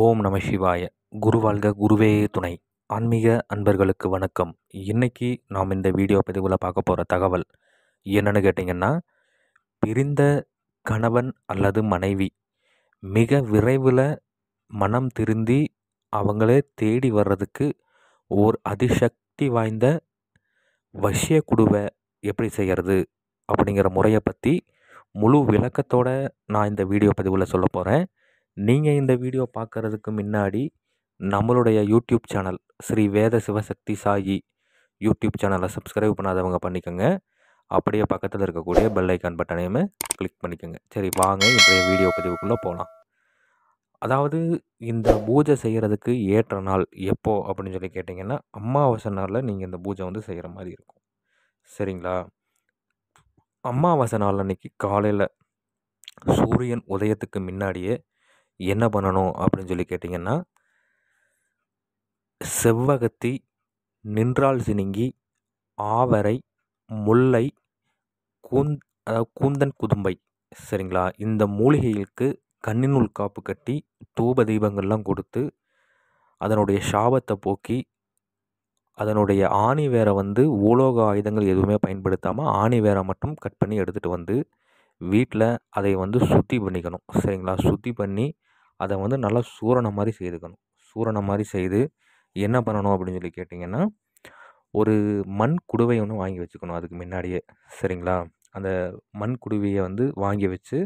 ஓம் நம சிவாய குரு வாழ்க குருவே துணை ஆன்மீக அன்பர்களுக்கு வணக்கம் இன்றைக்கி நாம் இந்த வீடியோ பதிவில் பார்க்க போகிற தகவல் என்னென்னு கேட்டிங்கன்னா பிரிந்த கணவன் அல்லது மனைவி மிக விரைவில் மனம் திருந்தி அவங்களே தேடி வர்றதுக்கு ஓர் அதிசக்தி வாய்ந்த வசிய குடுவை எப்படி செய்கிறது அப்படிங்கிற முறையை பற்றி முழு விளக்கத்தோடு நான் இந்த வீடியோ பதிவில் சொல்ல போகிறேன் நீங்கள் இந்த வீடியோ பார்க்குறதுக்கு முன்னாடி நம்மளுடைய YouTube channel Sri Veda Sivasakthi Sai YouTube சேனலை சப்ஸ்கிரைப் பண்ணாதவங்க பண்ணிக்கோங்க அப்படியே பக்கத்தில் இருக்கக்கூடிய பெல்லைக்கான் பட்டனையுமே கிளிக் பண்ணிக்கோங்க சரி வாங்க இன்றைய வீடியோ பதிவுக்குள்ளே போகலாம் அதாவது இந்த பூஜை செய்கிறதுக்கு ஏற்ற நாள் எப்போ அப்படின்னு சொல்லி கேட்டிங்கன்னா அம்மாவாசை நாளில் நீங்கள் இந்த பூஜை வந்து செய்கிற மாதிரி இருக்கும் சரிங்களா அம்மாவாசை நாள் அன்னைக்கு காலையில் சூரியன் உதயத்துக்கு முன்னாடியே என்ன பண்ணணும் அப்படின்னு சொல்லி கேட்டிங்கன்னா செவ்வகத்தி நின்றால் சினிங்கி ஆவரை முல்லை கூந் அதாவது கூந்தன் குதும்பை சரிங்களா இந்த மூலிகைகளுக்கு கண்ணினுள் காப்பு கட்டி தூப தீபங்கள்லாம் கொடுத்து அதனுடைய சாபத்தை போக்கி அதனுடைய ஆணி வேரை வந்து ஊலோக ஆயுதங்கள் எதுவுமே பயன்படுத்தாமல் ஆணி வேரை மட்டும் கட் பண்ணி எடுத்துகிட்டு வந்து வீட்டில் அதை வந்து சுத்தி பண்ணிக்கணும் சரிங்களா சுத்தி பண்ணி அதை வந்து நல்லா சூரணம் மாதிரி செய்துக்கணும் சூரணம் மாதிரி செய்து என்ன பண்ணணும் அப்படின்னு சொல்லி கேட்டிங்கன்னா ஒரு மண் குடுவை ஒன்று வாங்கி வச்சுக்கணும் அதுக்கு முன்னாடியே சரிங்களா அந்த மண் குடுவையை வந்து வாங்கி வச்சு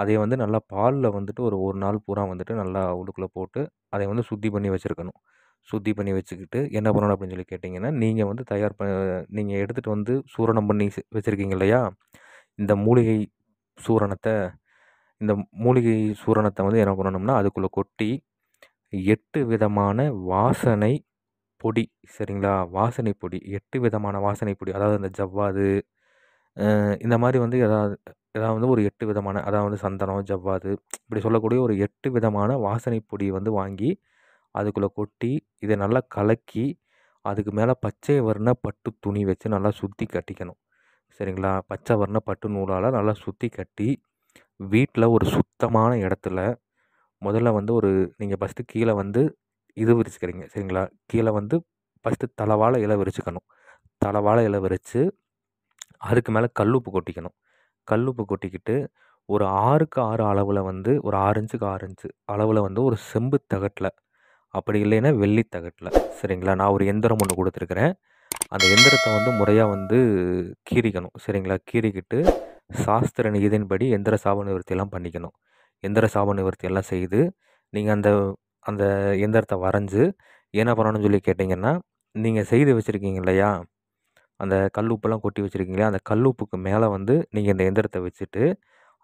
அதை வந்து நல்லா பாலில் வந்துட்டு ஒரு ஒரு நாள் பூரா வந்துட்டு நல்லா உள்ளுக்குள்ளே போட்டு அதை வந்து சுத்தி பண்ணி வச்சுருக்கணும் சுத்தி பண்ணி வச்சுக்கிட்டு என்ன பண்ணணும் அப்படின்னு சொல்லி கேட்டிங்கன்னா நீங்கள் வந்து தயார் ப நீங்கள் எடுத்துகிட்டு வந்து சூரணம் பண்ணி வச்சுருக்கீங்க இல்லையா இந்த மூலிகை சூரணத்தை இந்த மூலிகை சூரணத்தை வந்து என்ன பண்ணணும்னா அதுக்குள்ளே கொட்டி எட்டு விதமான வாசனை பொடி சரிங்களா வாசனை பொடி எட்டு விதமான வாசனை பொடி அதாவது இந்த ஜவ்வாது இந்த மாதிரி வந்து எதாவது ஏதாவது வந்து ஒரு எட்டு விதமான அதாவது வந்து சந்தனம் ஜவ்வாது இப்படி சொல்லக்கூடிய ஒரு எட்டு விதமான வாசனை பொடி வந்து வாங்கி அதுக்குள்ளே கொட்டி இதை நல்லா கலக்கி அதுக்கு மேலே பச்சை வர்ண பட்டு துணி வச்சு நல்லா சுற்றி கட்டிக்கணும் சரிங்களா பச்சை வர்ண பட்டு நூலால் நல்லா சுற்றி கட்டி வீட்டில் ஒரு சுத்தமான இடத்துல முதல்ல வந்து ஒரு நீங்கள் ஃபஸ்ட்டு கீழே வந்து இது விரிச்சுக்கிறீங்க சரிங்களா கீழே வந்து ஃபஸ்ட்டு தலைவாழ இலை விரிச்சுக்கணும் தலைவாழ இலை விரித்து அதுக்கு மேலே கல்லுப்பு கொட்டிக்கணும் கல்லுப்பு கொட்டிக்கிட்டு ஒரு ஆறுக்கு ஆறு அளவில் வந்து ஒரு ஆறுஞ்சுக்கு இன்ச்சுக்கு ஆறு அளவில் வந்து ஒரு செம்பு தகட்டில் அப்படி இல்லைன்னா வெள்ளி தகட்டில் சரிங்களா நான் ஒரு எந்திரம் ஒன்று கொடுத்துருக்குறேன் அந்த எந்திரத்தை வந்து முறையாக வந்து கீறிக்கணும் சரிங்களா கீறிக்கிட்டு சாஸ்திர நியதின்படி எந்திர சாப நிவர்த்தியெல்லாம் பண்ணிக்கணும் எந்திர சாப நிவர்த்தியெல்லாம் செய்து நீங்கள் அந்த அந்த எந்திரத்தை வரைஞ்சி என்ன பண்ணணும்னு சொல்லி கேட்டிங்கன்னா நீங்கள் செய்து வச்சுருக்கீங்க இல்லையா அந்த கல்லுப்பெல்லாம் கொட்டி வச்சுருக்கீங்களா அந்த கல்லுப்புக்கு மேலே வந்து நீங்கள் இந்த எந்திரத்தை வச்சுட்டு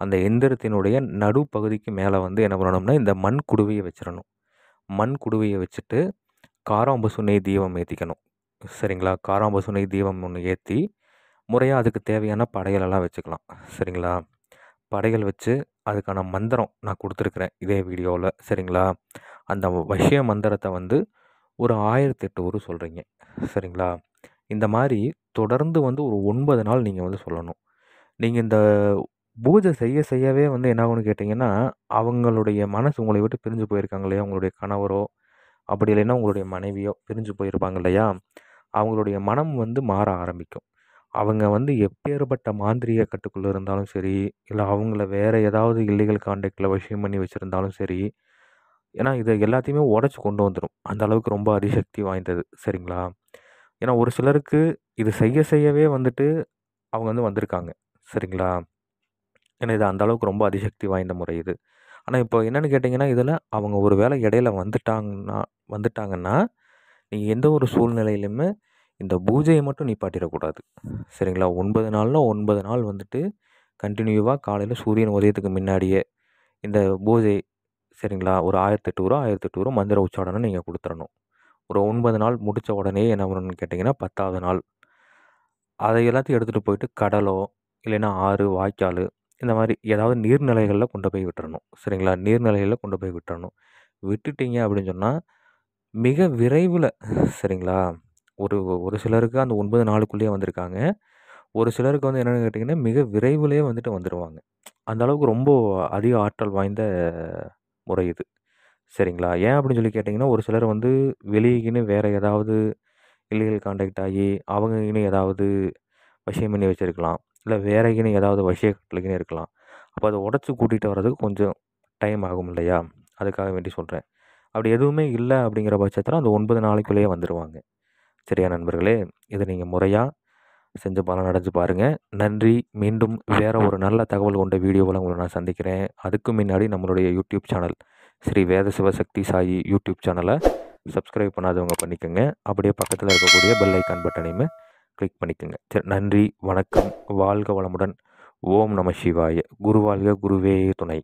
அந்த எந்திரத்தினுடைய நடுப்பகுதிக்கு மேலே வந்து என்ன பண்ணணும்னா இந்த மண் குடுவையை வச்சிடணும் மண் குடுவையை வச்சுட்டு காராம்பசுனை தீபம் ஏற்றிக்கணும் சரிங்களா காராம்பசுனை தீபம் ஒன்று ஏற்றி முறையாக அதுக்கு தேவையான படைகளெல்லாம் வச்சுக்கலாம் சரிங்களா படைகள் வச்சு அதுக்கான மந்திரம் நான் கொடுத்துருக்குறேன் இதே வீடியோவில் சரிங்களா அந்த வைஷ்ய மந்திரத்தை வந்து ஒரு ஆயிரத்தெட்டு ஊர் சொல்கிறீங்க சரிங்களா இந்த மாதிரி தொடர்ந்து வந்து ஒரு ஒன்பது நாள் நீங்கள் வந்து சொல்லணும் நீங்கள் இந்த பூஜை செய்ய செய்யவே வந்து என்ன கேட்டிங்கன்னா அவங்களுடைய மனசு உங்களை விட்டு பிரிஞ்சு போயிருக்காங்க இல்லையா உங்களுடைய கணவரோ அப்படி இல்லைன்னா உங்களுடைய மனைவியோ பிரிஞ்சு போயிருப்பாங்க இல்லையா அவங்களுடைய மனம் வந்து மாற ஆரம்பிக்கும் அவங்க வந்து எப்பேற்பட்ட மாந்திரிய கட்டுக்குள்ளே இருந்தாலும் சரி இல்லை அவங்கள வேறு ஏதாவது இல்லீகல் காண்டாக்டில் விஷயம் பண்ணி வச்சுருந்தாலும் சரி ஏன்னா இதை எல்லாத்தையுமே உடச்சி கொண்டு வந்துடும் அந்த அளவுக்கு ரொம்ப அதிசக்தி வாய்ந்தது சரிங்களா ஏன்னா ஒரு சிலருக்கு இது செய்ய செய்யவே வந்துட்டு அவங்க வந்து வந்திருக்காங்க சரிங்களா ஏன்னா இது அந்த அளவுக்கு ரொம்ப அதிசக்தி வாய்ந்த முறை இது ஆனால் இப்போ என்னென்னு கேட்டிங்கன்னா இதில் அவங்க ஒரு வேளை இடையில வந்துட்டாங்கன்னா வந்துட்டாங்கன்னா நீங்கள் எந்த ஒரு சூழ்நிலையிலுமே இந்த பூஜையை மட்டும் நிப்பாட்டிடக்கூடாது சரிங்களா ஒன்பது நாளில் ஒன்பது நாள் வந்துட்டு கண்டினியூவாக காலையில் சூரியன் உதயத்துக்கு முன்னாடியே இந்த பூஜை சரிங்களா ஒரு ஆயிரத்தி ரூபா ஆயிரத்தி ரூபா மந்திர உச்சாடனை நீங்கள் கொடுத்துடணும் ஒரு ஒன்பது நாள் முடித்த உடனே என்ன பண்ணணும்னு கேட்டிங்கன்னா பத்தாவது நாள் அதை எல்லாத்தையும் எடுத்துகிட்டு போயிட்டு கடலோ இல்லைன்னா ஆறு வாய்க்கால் இந்த மாதிரி ஏதாவது நீர்நிலைகளில் கொண்டு போய் விட்டுறணும் சரிங்களா நீர்நிலைகளில் கொண்டு போய் விட்டுறணும் விட்டுட்டீங்க அப்படின்னு சொன்னால் மிக விரைவில் சரிங்களா ஒரு ஒரு சிலருக்கு அந்த ஒன்பது நாளுக்குள்ளேயே வந்திருக்காங்க ஒரு சிலருக்கு வந்து என்னென்னு கேட்டிங்கன்னா மிக விரைவிலே வந்துட்டு வந்துடுவாங்க அந்த அளவுக்கு ரொம்ப அதிக ஆற்றல் வாய்ந்த முறை இது சரிங்களா ஏன் அப்படின்னு சொல்லி கேட்டிங்கன்னா ஒரு சிலர் வந்து வெளியேன்னு வேறு ஏதாவது இல்லீகல் காண்டாக்ட் ஆகி அவங்க இன்னும் ஏதாவது விஷயம் பண்ணி வச்சுருக்கலாம் இல்லை வேற இனி ஏதாவது விஷயத்துலகினே இருக்கலாம் அப்போ அதை உடச்சி கூட்டிகிட்டு வர்றதுக்கு கொஞ்சம் டைம் ஆகும் இல்லையா அதுக்காக வேண்டி சொல்கிறேன் அப்படி எதுவுமே இல்லை அப்படிங்கிற பட்சத்தில் அந்த ஒன்பது நாளைக்குள்ளேயே வந்துடுவாங்க சரியா நண்பர்களே இதை நீங்கள் முறையாக செஞ்சு பலம் நடந்து பாருங்கள் நன்றி மீண்டும் வேறு ஒரு நல்ல தகவல் கொண்ட வீடியோவில் உங்களை நான் சந்திக்கிறேன் அதுக்கு முன்னாடி நம்மளுடைய YouTube channel Sri Veda Sivasakthi Sai YouTube சேனலை சப்ஸ்கிரைப் பண்ணாதவங்க பண்ணிக்கோங்க அப்படியே பக்கத்தில் இருக்கக்கூடிய பெல் ஐக்கான் பட்டனையுமே கிளிக் பண்ணிக்கோங்க சரி நன்றி வணக்கம் வாழ்க வளமுடன் ஓம் நம சிவாய குருவாழ்க குருவே துணை